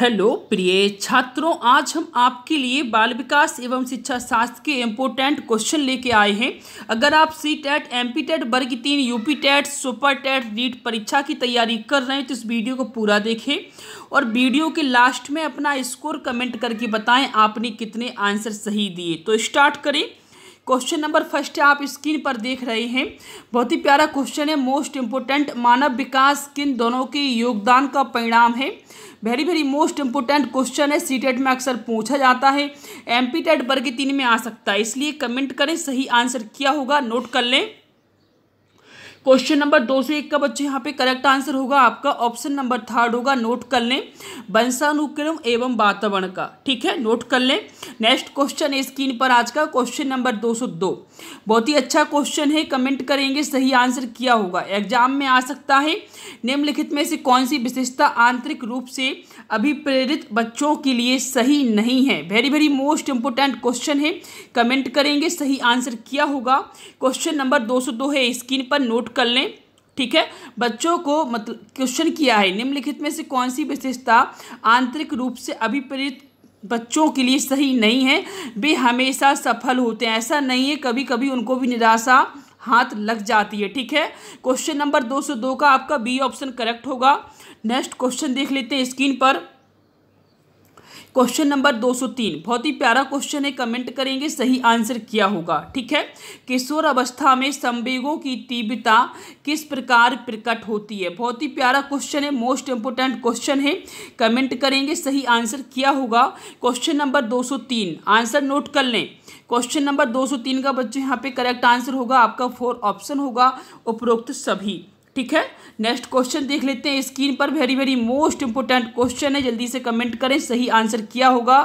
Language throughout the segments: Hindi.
हेलो प्रिय छात्रों आज हम आपके लिए बाल विकास एवं शिक्षा शास्त्र के इम्पोर्टेंट क्वेश्चन लेके आए हैं अगर आप C TET M P TET वर्ग तीन UP TET super TET REET परीक्षा की तैयारी कर रहे हैं तो इस वीडियो को पूरा देखें और वीडियो के लास्ट में अपना स्कोर कमेंट करके बताएं आपने कितने आंसर सही दिए तो स्टार्ट करें क्वेश्चन नंबर फर्स्ट आप स्क्रीन पर देख रहे हैं बहुत ही प्यारा क्वेश्चन है मोस्ट इम्पोर्टेंट मानव विकास किन दोनों के योगदान का परिणाम है very very most important question है सी टेट e में अक्सर पूछा जाता है एम पी टेट वर्ग तीन में आ सकता है इसलिए कमेंट करें सही आंसर क्या होगा नोट कर लें क्वेश्चन नंबर दो से एक का बच्चे यहाँ पे करेक्ट आंसर होगा आपका ऑप्शन नंबर थर्ड होगा नोट कर लें वंशानुक्रम एवं वातावरण का ठीक है नोट कर लें नेक्स्ट क्वेश्चन है स्क्रीन पर आज का क्वेश्चन नंबर दो सौ दो बहुत ही अच्छा क्वेश्चन है कमेंट करेंगे सही आंसर किया होगा एग्जाम में आ सकता है निम्नलिखित में से कौन सी विशेषता आंतरिक रूप से अभिप्रेरित बच्चों के लिए सही नहीं है very very most important question है कमेंट करेंगे सही आंसर किया होगा क्वेश्चन नंबर दो सौ दो है स्क्रीन पर नोट कर लें ठीक है बच्चों को मतलब क्वेश्चन किया है निम्नलिखित में से कौन सी विशेषता आंतरिक रूप से अभिप्रेत बच्चों के लिए सही नहीं है वे हमेशा सफल होते हैं ऐसा नहीं है कभी कभी उनको भी निराशा हाथ लग जाती है ठीक है क्वेश्चन नंबर दो सौ दो का आपका बी ऑप्शन करेक्ट होगा नेक्स्ट क्वेश्चन देख लेते हैं स्क्रीन पर क्वेश्चन नंबर 203 बहुत ही प्यारा क्वेश्चन है कमेंट करेंगे सही आंसर क्या होगा ठीक है किशोर अवस्था में संवेगों की तीव्रता किस प्रकार प्रकट होती है बहुत ही प्यारा क्वेश्चन है मोस्ट इंपोर्टेंट क्वेश्चन है कमेंट करेंगे सही आंसर क्या होगा क्वेश्चन नंबर 203 आंसर नोट कर लें क्वेश्चन नंबर 203 का बच्चे यहाँ पे करेक्ट आंसर होगा आपका फोर ऑप्शन होगा उपरोक्त सभी ठीक है नेक्स्ट क्वेश्चन देख लेते हैं स्क्रीन पर very very most important question है जल्दी से कमेंट करें सही आंसर क्या होगा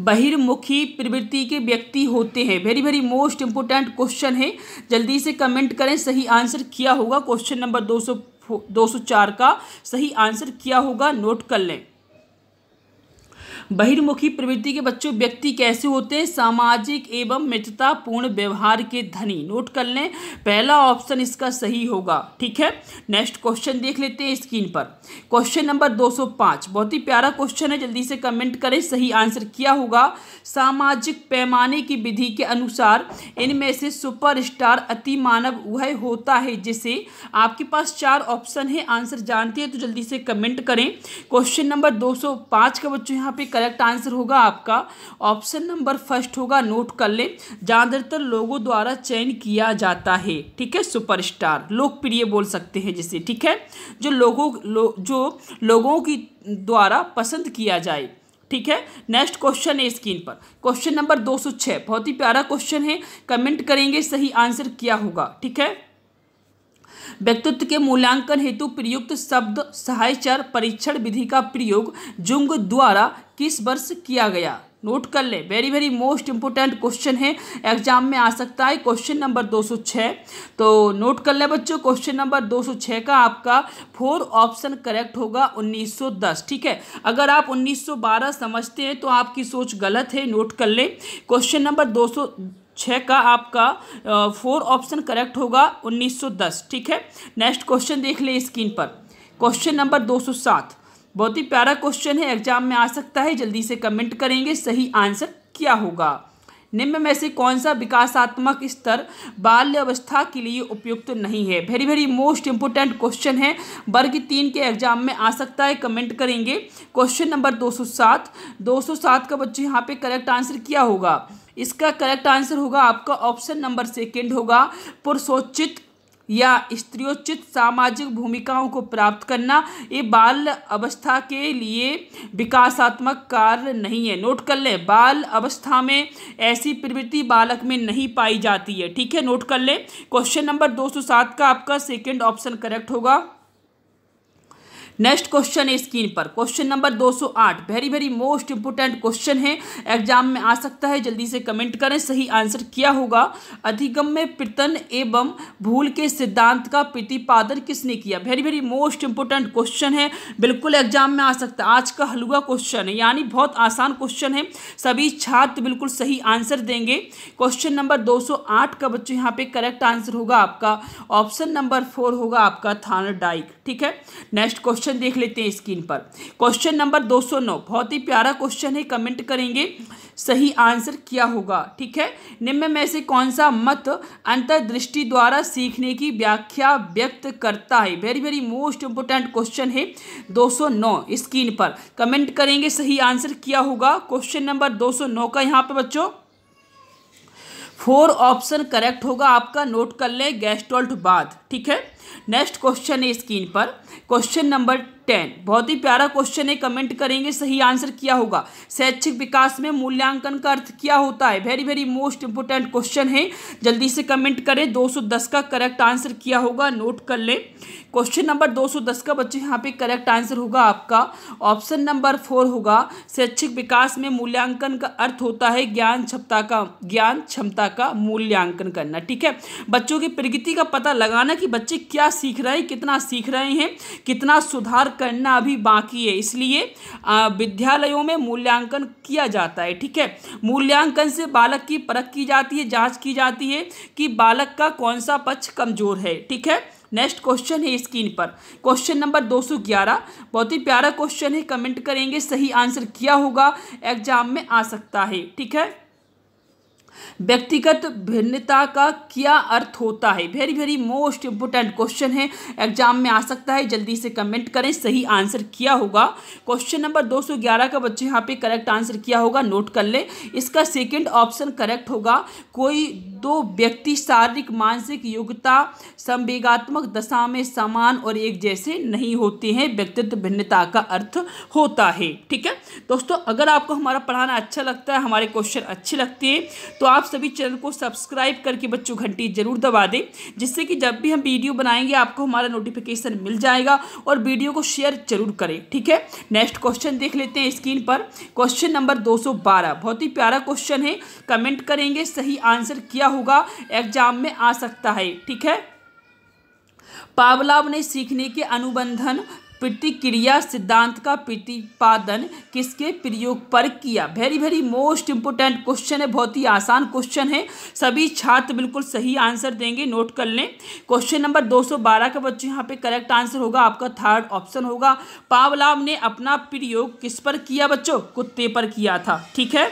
बहिर्मुखी प्रवृत्ति के व्यक्ति होते हैं very very most important question है जल्दी से कमेंट करें सही आंसर क्या होगा क्वेश्चन नंबर दो सौ दो सौ चार का सही आंसर क्या होगा नोट कर लें बहिर्मुखी प्रवृत्ति के बच्चों व्यक्ति कैसे होते हैं सामाजिक एवं मित्रतापूर्ण व्यवहार के धनी नोट कर लें पहला ऑप्शन इसका सही होगा ठीक है नेक्स्ट क्वेश्चन देख लेते हैं स्क्रीन पर क्वेश्चन नंबर 205 बहुत ही प्यारा क्वेश्चन है जल्दी से कमेंट करें सही आंसर क्या होगा सामाजिक पैमाने की विधि के अनुसार इनमें से सुपर स्टार अति मानव वह होता है जिसे आपके पास चार ऑप्शन है आंसर जानते हैं तो जल्दी से कमेंट करें क्वेश्चन नंबर 205 का बच्चों यहाँ पे करेक्ट आंसर होगा आपका ऑप्शन नंबर फर्स्ट होगा नोट कर लें ज़्यादातर लोगों द्वारा चयन किया जाता है ठीक है सुपरस्टार लोकप्रिय बोल सकते हैं जिसे ठीक है जो लोगों लो, जो लोगों की द्वारा पसंद किया जाए ठीक है नेक्स्ट क्वेश्चन है स्क्रीन पर क्वेश्चन नंबर दो बहुत ही प्यारा क्वेश्चन है कमेंट करेंगे सही आंसर क्या होगा ठीक है व्यक्तित्व के मूल्यांकन हेतु प्रयुक्त शब्द सहायचर परीक्षण विधि का प्रयोग जुंग द्वारा किस वर्ष किया गया नोट कर ले very very most important question है एग्जाम में आ सकता है क्वेश्चन नंबर 206 तो नोट कर ले बच्चों क्वेश्चन नंबर 206 का आपका फोर ऑप्शन करेक्ट होगा 1910 ठीक है अगर आप 1912 समझते हैं तो आपकी सोच गलत है नोट कर ले क्वेश्चन नंबर 200 छः का आपका फोर ऑप्शन करेक्ट होगा 1910 ठीक है नेक्स्ट क्वेश्चन देख ले स्क्रीन पर क्वेश्चन नंबर 207 बहुत ही प्यारा क्वेश्चन है एग्जाम में आ सकता है जल्दी से कमेंट करेंगे सही आंसर क्या होगा निम्न में से कौन सा विकासात्मक स्तर बाल्यावस्था के लिए उपयुक्त तो नहीं है very very most important question है वर्ग तीन के एग्जाम में आ सकता है कमेंट करेंगे क्वेश्चन नंबर 207 207 का बच्चे यहाँ पे करेक्ट आंसर क्या होगा इसका करेक्ट आंसर होगा आपका ऑप्शन नंबर सेकेंड होगा पुरुषोचित या स्त्रियोचित सामाजिक भूमिकाओं को प्राप्त करना ये बाल अवस्था के लिए विकासात्मक कार्य नहीं है नोट कर लें बाल अवस्था में ऐसी प्रवृत्ति बालक में नहीं पाई जाती है ठीक है नोट कर लें क्वेश्चन नंबर 207 का आपका सेकंड ऑप्शन करेक्ट होगा नेक्स्ट क्वेश्चन है स्क्रीन पर question number 208 very very most important question है एग्जाम में आ सकता है जल्दी से कमेंट करें सही आंसर क्या होगा अधिगम में प्रतन एवं भूल के सिद्धांत का प्रतिपादन किसने किया very very most important question है बिल्कुल एग्जाम में आ सकता है आज का हलुआ क्वेश्चन है यानी बहुत आसान क्वेश्चन है सभी छात्र बिल्कुल सही आंसर देंगे क्वेश्चन नंबर दो का बच्चों यहाँ पे करेक्ट आंसर होगा आपका ऑप्शन नंबर फोर होगा आपका डाइक ठीक है नेक्स्ट क्वेश्चन क्वेश्चन देख लेते हैं स्क्रीन पर क्वेश्चन नंबर 209 बहुत ही प्यारा क्वेश्चन है कमेंट करेंगे सही आंसर क्या होगा ठीक है निम्न में से कौन सा मत अंतर्दृष्टि द्वारा सीखने की व्याख्या व्यक्त करता है very very most important question है 209 स्क्रीन पर कमेंट करेंगे सही आंसर क्या होगा क्वेश्चन नंबर 209 का यहाँ पर बच्चों फोर ऑप्शन करेक्ट होगा आपका नोट कर लें गैस्ट्रोल्ट बाद ठीक है नेक्स्ट क्वेश्चन है स्क्रीन पर क्वेश्चन नंबर टेन बहुत ही प्यारा क्वेश्चन है कमेंट करेंगे सही आंसर क्या होगा शैक्षिक विकास में मूल्यांकन का अर्थ क्या होता है very very most important question है जल्दी से कमेंट करें 210 का करेक्ट आंसर क्या होगा नोट कर लें क्वेश्चन नंबर 210 का बच्चे यहाँ पे करेक्ट आंसर होगा आपका ऑप्शन नंबर फोर होगा शैक्षिक विकास में मूल्यांकन का अर्थ होता है ज्ञान क्षमता का ज्ञान क्षमता का मूल्यांकन करना ठीक है बच्चों की प्रगति का पता लगाना कि बच्चे क्या सीख रहे हैं कितना सीख रहे हैं कितना सुधार करना अभी बाकी है इसलिए विद्यालयों में मूल्यांकन किया जाता है ठीक है मूल्यांकन से बालक की परख की जाती है जांच की जाती है कि बालक का कौन सा पक्ष कमजोर है ठीक है नेक्स्ट क्वेश्चन है स्क्रीन पर क्वेश्चन नंबर 211 बहुत ही प्यारा क्वेश्चन है कमेंट करेंगे सही आंसर क्या होगा एग्जाम में आ सकता है ठीक है व्यक्तिगत भिन्नता का क्या अर्थ होता है very very most important question है एग्जाम में आ सकता है जल्दी से कमेंट करें सही आंसर क्या होगा क्वेश्चन नंबर 211 का बच्चे यहाँ पे करेक्ट आंसर किया होगा नोट कर लें इसका सेकंड ऑप्शन करेक्ट होगा कोई दो व्यक्ति शारीरिक मानसिक योग्यता संवेगात्मक दशा में समान और एक जैसे नहीं होते हैं व्यक्तित्व भिन्नता का अर्थ होता है ठीक है दोस्तों अगर आपको हमारा पढ़ाना अच्छा लगता है हमारे क्वेश्चन अच्छे लगते हैं तो आप सभी चैनल को सब्सक्राइब करके बच्चों घंटी जरूर दबा दें जिससे कि जब भी हम वीडियो बनाएंगे आपको हमारा नोटिफिकेशन मिल जाएगा और वीडियो को शेयर जरूर करें ठीक है नेक्स्ट क्वेश्चन देख लेते हैं स्क्रीन पर क्वेश्चन नंबर 212 बहुत ही प्यारा क्वेश्चन है कमेंट करेंगे सही आंसर क्या होगा एग्जाम में आ सकता है ठीक है पावलाव ने सीखने के अनुबंधन प्रतिक्रिया सिद्धांत का प्रतिपादन किसके प्रयोग पर किया very very most important question है बहुत ही आसान क्वेश्चन है सभी छात्र बिल्कुल सही आंसर देंगे नोट कर लें क्वेश्चन नंबर 212 का बच्चों यहाँ पे करेक्ट आंसर होगा आपका थर्ड ऑप्शन होगा पावलाव ने अपना प्रयोग किस पर किया बच्चों कुत्ते पर किया था ठीक है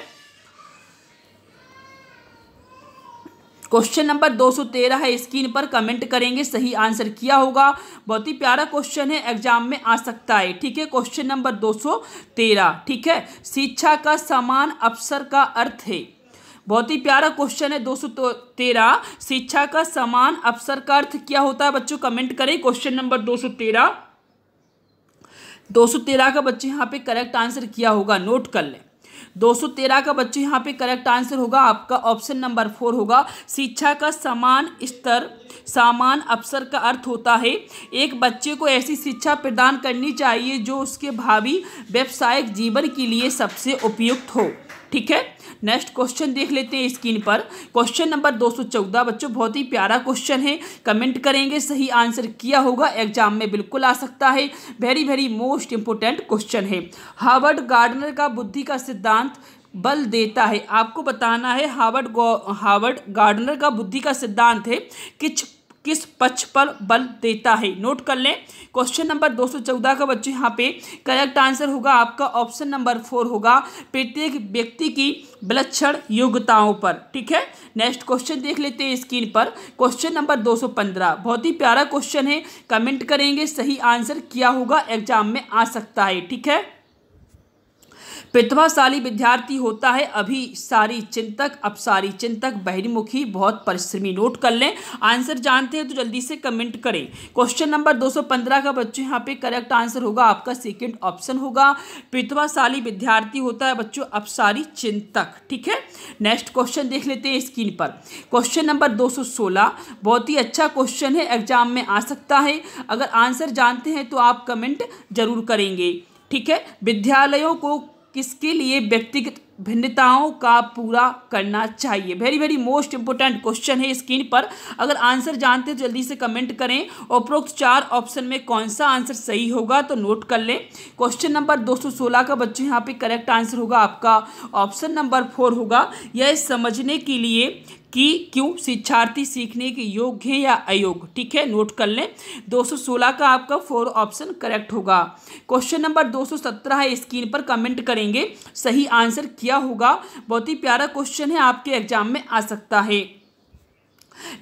क्वेश्चन नंबर 213 है स्क्रीन पर कमेंट करेंगे सही आंसर किया होगा बहुत ही प्यारा क्वेश्चन है एग्जाम में आ सकता है ठीक है क्वेश्चन नंबर 213 ठीक है शिक्षा का समान अवसर का अर्थ है बहुत ही प्यारा क्वेश्चन है दो सौ तेरह शिक्षा का समान अवसर का अर्थ क्या होता है बच्चों कमेंट करें क्वेश्चन नंबर दो सौ तेरह दो सौ तेरह का बच्चे यहाँ पे करेक्ट आंसर किया होगा नोट कर लें 213 का बच्चों यहाँ पे करेक्ट आंसर होगा आपका ऑप्शन नंबर फोर होगा शिक्षा का समान स्तर समान अवसर का अर्थ होता है एक बच्चे को ऐसी शिक्षा प्रदान करनी चाहिए जो उसके भावी व्यावसायिक जीवन के लिए सबसे उपयुक्त हो ठीक है नेक्स्ट क्वेश्चन देख लेते हैं स्क्रीन पर क्वेश्चन नंबर 214 बच्चों बहुत ही प्यारा क्वेश्चन है कमेंट करेंगे सही आंसर किया होगा एग्जाम में बिल्कुल आ सकता है very very most important question है हार्वर्ड गार्डनर का बुद्धि का सिद्धांत बल देता है आपको बताना है हार्वर्ड हार्वर्ड गार्डनर का बुद्धि का सिद्धांत है कि किस पक्ष पर बल देता है नोट कर लें क्वेश्चन नंबर 214 का बच्चों यहाँ पे करेक्ट आंसर होगा आपका ऑप्शन नंबर फोर होगा प्रत्येक व्यक्ति की विलक्षण योग्यताओं पर ठीक है नेक्स्ट क्वेश्चन देख लेते हैं स्क्रीन पर क्वेश्चन नंबर 215 बहुत ही प्यारा क्वेश्चन है कमेंट करेंगे सही आंसर क्या होगा एग्जाम में आ सकता है ठीक है प्रतिभाशाली विद्यार्थी होता है अभी सारी चिंतक अब सारी चिंतक बहिर्मुखी बहुत परिश्रमी नोट कर लें आंसर जानते हैं तो जल्दी से कमेंट करें क्वेश्चन नंबर 215 का बच्चों यहाँ पे करेक्ट आंसर होगा आपका सेकंड ऑप्शन होगा प्रतिभाशाली विद्यार्थी होता है बच्चों अब सारी चिंतक ठीक है नेक्स्ट क्वेश्चन देख लेते हैं स्क्रीन पर क्वेश्चन नंबर दो बहुत ही अच्छा क्वेश्चन है एग्जाम में आ सकता है अगर आंसर जानते हैं तो आप कमेंट जरूर करेंगे ठीक है विद्यालयों को किसके लिए व्यक्तिगत भिन्नताओं का पूरा करना चाहिए very very most important question है स्क्रीन पर अगर आंसर जानते हैं तो जल्दी से कमेंट करें उपरोक्त चार ऑप्शन में कौन सा आंसर सही होगा तो नोट कर लें क्वेश्चन नंबर 216 का बच्चों यहाँ पे करेक्ट आंसर होगा आपका ऑप्शन नंबर फोर होगा यह समझने के लिए कि क्यों शिक्षार्थी सीखने के योग्य हैं या अयोग्य ठीक है नोट कर लें 216 का आपका फोर ऑप्शन करेक्ट होगा क्वेश्चन नंबर 217 है स्क्रीन पर कमेंट करेंगे सही आंसर क्या दिया होगा बहुत ही प्यारा क्वेश्चन है आपके एग्जाम में आ सकता है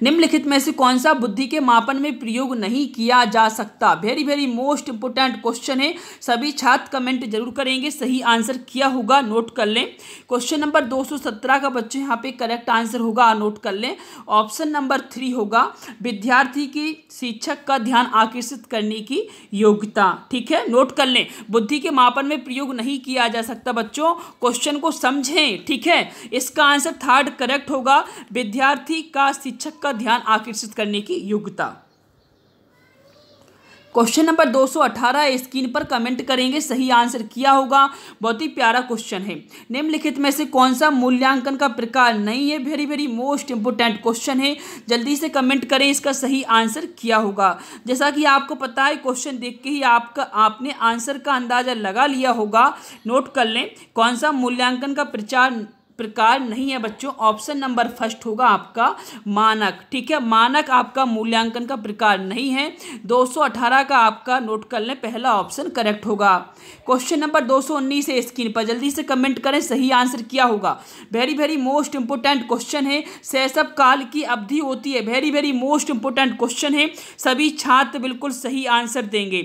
निम्नलिखित में से कौन सा बुद्धि के मापन में प्रयोग नहीं किया जा सकता very very most important question है सभी छात्र कमेंट जरूर करेंगे सही आंसर किया होगा नोट कर लें क्वेश्चन नंबर 217 का बच्चे यहाँ पे करेक्ट आंसर होगा नोट कर लें ऑप्शन नंबर थ्री होगा विद्यार्थी की शिक्षक का ध्यान आकर्षित करने की योग्यता ठीक है नोट कर लें बुद्धि के मापन में प्रयोग नहीं किया जा सकता बच्चों क्वेश्चन को समझें ठीक है इसका आंसर थर्ड करेक्ट होगा विद्यार्थी का शिक्षक दर्शक का ध्यान आकर्षित करने की योग्यता क्वेश्चन नंबर 218 स्क्रीन पर कमेंट करेंगे सही आंसर किया होगा बहुत ही प्यारा क्वेश्चन है निम्नलिखित में से कौन सा मूल्यांकन का प्रकार नहीं है very very most important question है जल्दी से कमेंट करें इसका सही आंसर किया होगा जैसा कि आपको पता है क्वेश्चन देख के ही आपका आपने आंसर का अंदाजा लगा लिया होगा नोट कर लें कौन सा मूल्यांकन का प्रचार प्रकार नहीं है बच्चों ऑप्शन नंबर फर्स्ट होगा आपका मानक ठीक है मानक आपका मूल्यांकन का प्रकार नहीं है 218 का आपका नोट कर लें पहला ऑप्शन करेक्ट होगा क्वेश्चन नंबर 219 है स्क्रीन पर जल्दी से कमेंट करें सही आंसर क्या होगा very very most important question है सैसब काल की अवधि होती है very very most important question है सभी छात्र बिल्कुल सही आंसर देंगे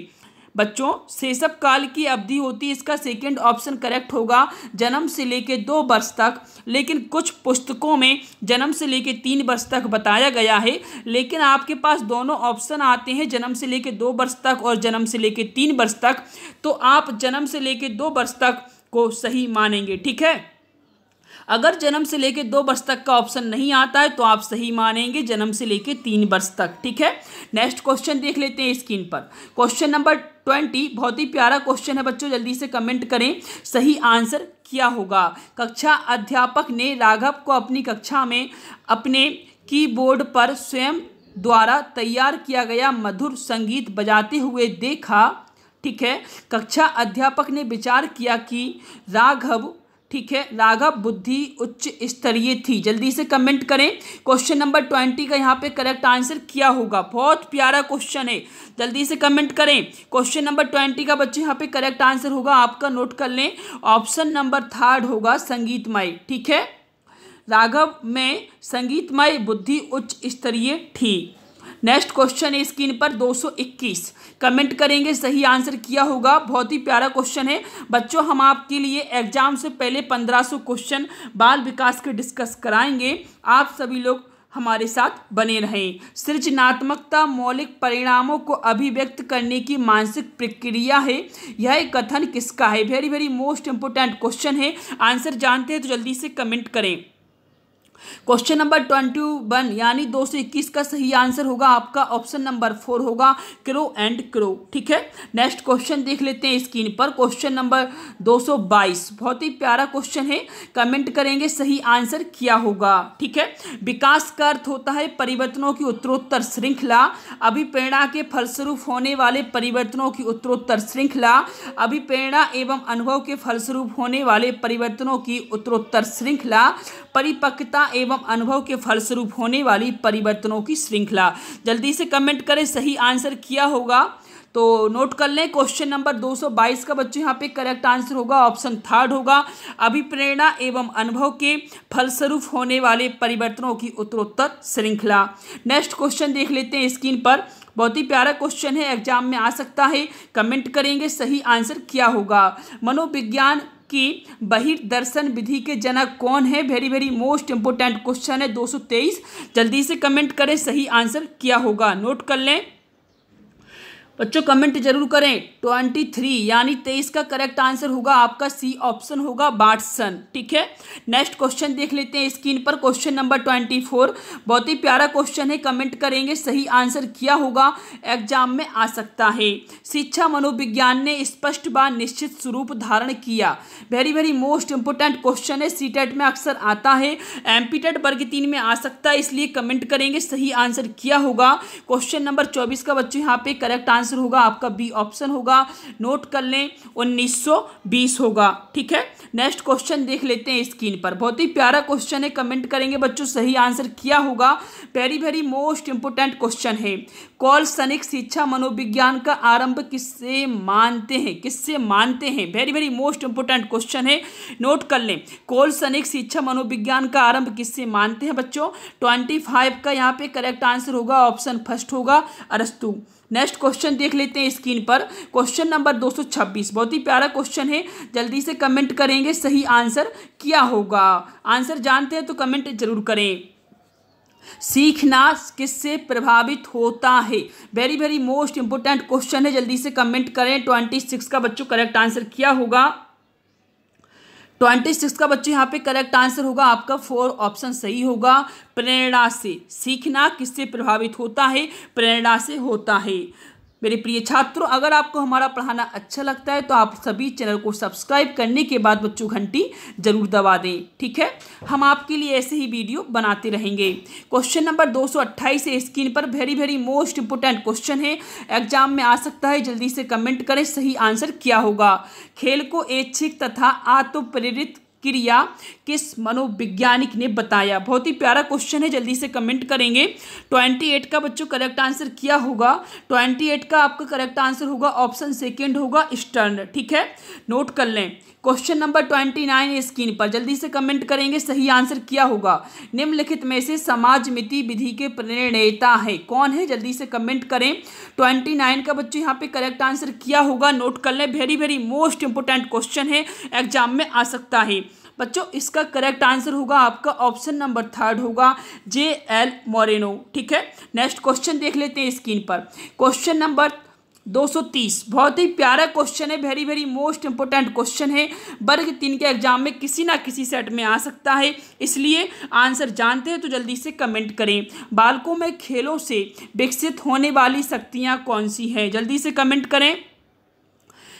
बच्चों शैशव काल की अवधि होती है इसका सेकेंड ऑप्शन करेक्ट होगा जन्म से लेकर दो वर्ष तक लेकिन कुछ पुस्तकों में जन्म से लेकर तीन वर्ष तक बताया गया है लेकिन आपके पास दोनों ऑप्शन आते हैं जन्म से लेकर दो वर्ष तक और जन्म से लेकर तीन वर्ष तक तो आप जन्म से लेकर दो वर्ष तक को सही मानेंगे ठीक है अगर जन्म से लेकर दो वर्ष तक का ऑप्शन नहीं आता है तो आप सही मानेंगे जन्म से लेकर तीन वर्ष तक ठीक है नेक्स्ट क्वेश्चन देख लेते हैं स्क्रीन पर क्वेश्चन नंबर ट्वेंटी बहुत ही प्यारा क्वेश्चन है बच्चों जल्दी से कमेंट करें सही आंसर क्या होगा कक्षा अध्यापक ने राघव को अपनी कक्षा में अपने कीबोर्ड पर स्वयं द्वारा तैयार किया गया मधुर संगीत बजाते हुए देखा ठीक है कक्षा अध्यापक ने विचार किया कि राघव ठीक है राघव बुद्धि उच्च स्तरीय थी जल्दी से कमेंट करें क्वेश्चन नंबर ट्वेंटी का यहाँ पे करेक्ट आंसर क्या होगा बहुत प्यारा क्वेश्चन है जल्दी से कमेंट करें क्वेश्चन नंबर ट्वेंटी का बच्चे यहाँ पे करेक्ट आंसर होगा आपका नोट कर लें ऑप्शन नंबर थर्ड होगा संगीतमय ठीक है राघव में संगीतमय बुद्धि उच्च स्तरीय थी नेक्स्ट क्वेश्चन है स्क्रीन पर 221 कमेंट करेंगे सही आंसर किया होगा बहुत ही प्यारा क्वेश्चन है बच्चों हम आपके लिए एग्जाम से पहले 1500 क्वेश्चन बाल विकास के डिस्कस कराएंगे आप सभी लोग हमारे साथ बने रहें सृजनात्मकता मौलिक परिणामों को अभिव्यक्त करने की मानसिक प्रक्रिया है यह कथन किसका है very very most important question है आंसर जानते हैं तो जल्दी से कमेंट करें क्वेश्चन नंबर ट्वेंटी वन यानी दो सौ इक्कीस का सही आंसर होगा आपका ऑप्शन नंबर फोर होगा क्रो एंड क्रो ठीक है नेक्स्ट क्वेश्चन देख लेते हैं स्क्रीन पर क्वेश्चन नंबर दो सौ बाईस बहुत ही प्यारा क्वेश्चन है कमेंट करेंगे सही आंसर क्या होगा ठीक है विकास का अर्थ होता है परिवर्तनों की उत्तरोत्तर श्रृंखला अभिप्रेरणा के फलस्वरूप होने वाले परिवर्तनों की उत्तरोत्तर श्रृंखला अभिप्रेरणा एवं अनुभव के फलस्वरूप होने वाले परिवर्तनों की उत्तरोत्तर श्रृंखला परिपक्वता एवं अनुभव के फलस्वरूप होने वाली परिवर्तनों की श्रृंखला जल्दी से कमेंट करें सही आंसर किया होगा तो नोट कर लें क्वेश्चन नंबर 222 का बच्चों यहाँ पे करेक्ट आंसर होगा ऑप्शन थर्ड होगा अभिप्रेरणा एवं अनुभव के फलस्वरूप होने वाले परिवर्तनों की उत्तरोत्तर श्रृंखला नेक्स्ट क्वेश्चन देख लेते हैं स्क्रीन पर बहुत ही प्यारा क्वेश्चन है एग्जाम में आ सकता है कमेंट करेंगे सही आंसर क्या होगा मनोविज्ञान कि बहिर्दर्शन विधि के जनक कौन है very very most important question है 223 जल्दी से कमेंट करें सही आंसर क्या होगा नोट कर लें बच्चों कमेंट जरूर करें ट्वेंटी थ्री यानी तेईस का करेक्ट आंसर होगा आपका सी ऑप्शन होगा बाटसन ठीक है नेक्स्ट क्वेश्चन देख लेते हैं स्क्रीन पर क्वेश्चन नंबर ट्वेंटी फोर बहुत ही प्यारा क्वेश्चन है कमेंट करेंगे सही आंसर क्या होगा एग्जाम में आ सकता है शिक्षा मनोविज्ञान ने स्पष्ट बार निश्चित स्वरूप धारण किया very very most important question है सी e में अक्सर आता है एम e वर्ग तीन में आ सकता है इसलिए कमेंट करेंगे सही आंसर क्या होगा क्वेश्चन नंबर चौबीस का बच्चों यहाँ पे करेक्ट आंसर आंसर होगा आपका बी ऑप्शन होगा नोट कर लें 1920 होगा ठीक है नेक्स्ट क्वेश्चन देख लेते हैं स्क्रीन पर बहुत ही प्यारा क्वेश्चन है कमेंट करेंगे बच्चों सही आंसर किया होगा very very most important question है कॉल सनिक शिक्षा मनोविज्ञान का आरंभ किससे मानते हैं किससे मानते हैं very very most important question है नोट कर लें कॉल सनिक शिक्षा मनोविज्ञान का आरंभ किससे मानते हैं बच्चों ट्वेंटी का यहाँ पे करेक्ट आंसर होगा ऑप्शन फर्स्ट होगा अरस्तु नेक्स्ट क्वेश्चन देख लेते हैं स्क्रीन पर क्वेश्चन नंबर 226 बहुत ही प्यारा क्वेश्चन है जल्दी से कमेंट करेंगे सही आंसर क्या होगा आंसर जानते हैं तो कमेंट जरूर करें सीखना किससे प्रभावित होता है very very most important question है जल्दी से कमेंट करें ट्वेंटी सिक्स का बच्चों करेक्ट आंसर क्या होगा ट्वेंटी सिक्स का बच्चों यहाँ पे करेक्ट आंसर होगा आपका फोर ऑप्शन सही होगा प्रेरणा से सीखना किससे प्रभावित होता है प्रेरणा से होता है मेरे प्रिय छात्रों अगर आपको हमारा पढ़ाना अच्छा लगता है तो आप सभी चैनल को सब्सक्राइब करने के बाद बच्चों घंटी जरूर दबा दें ठीक है हम आपके लिए ऐसे ही वीडियो बनाते रहेंगे क्वेश्चन नंबर दो सौ अट्ठाईस स्क्रीन पर very very most important question है एग्जाम में आ सकता है जल्दी से कमेंट करें सही आंसर क्या होगा खेल को ऐच्छिक तथा आत्मप्रेरित क्रिया किस मनोविज्ञानिक ने बताया बहुत ही प्यारा क्वेश्चन है जल्दी से कमेंट करेंगे ट्वेंटी एट का बच्चों करेक्ट आंसर क्या होगा ट्वेंटी एट का आपका करेक्ट आंसर होगा ऑप्शन सेकेंड होगा स्टर्न ठीक है नोट कर लें question number twenty nine screen पर जल्दी से कमेंट करेंगे सही आंसर क्या होगा निम्नलिखित में से समाज मिति विधि के प्रणेता है कौन है जल्दी से कमेंट करें ट्वेंटी नाइन का बच्चों यहाँ पे करेक्ट आंसर क्या होगा नोट कर लें very very most important question है एग्जाम में आ सकता है बच्चों इसका करेक्ट आंसर होगा आपका ऑप्शन नंबर थर्ड होगा जे एल मोरेनो ठीक है नेक्स्ट क्वेश्चन देख लेते हैं स्क्रीन पर क्वेश्चन नंबर 230 बहुत ही प्यारा क्वेश्चन है very very most important question है वर्ग तीन के एग्जाम में किसी ना किसी सेट में आ सकता है इसलिए आंसर जानते हैं तो जल्दी से कमेंट करें बालकों में खेलों से विकसित होने वाली शक्तियाँ कौन सी हैं जल्दी से कमेंट करें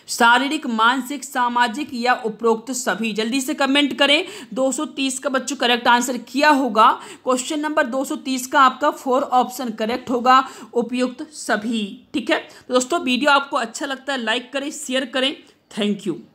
शारीरिक मानसिक सामाजिक या उपरोक्त सभी जल्दी से कमेंट करें 230 का बच्चों करेक्ट आंसर किया होगा क्वेश्चन नंबर 230 का आपका फोर ऑप्शन करेक्ट होगा उपयुक्त सभी ठीक है तो दोस्तों वीडियो आपको अच्छा लगता है लाइक करें शेयर करें थैंक यू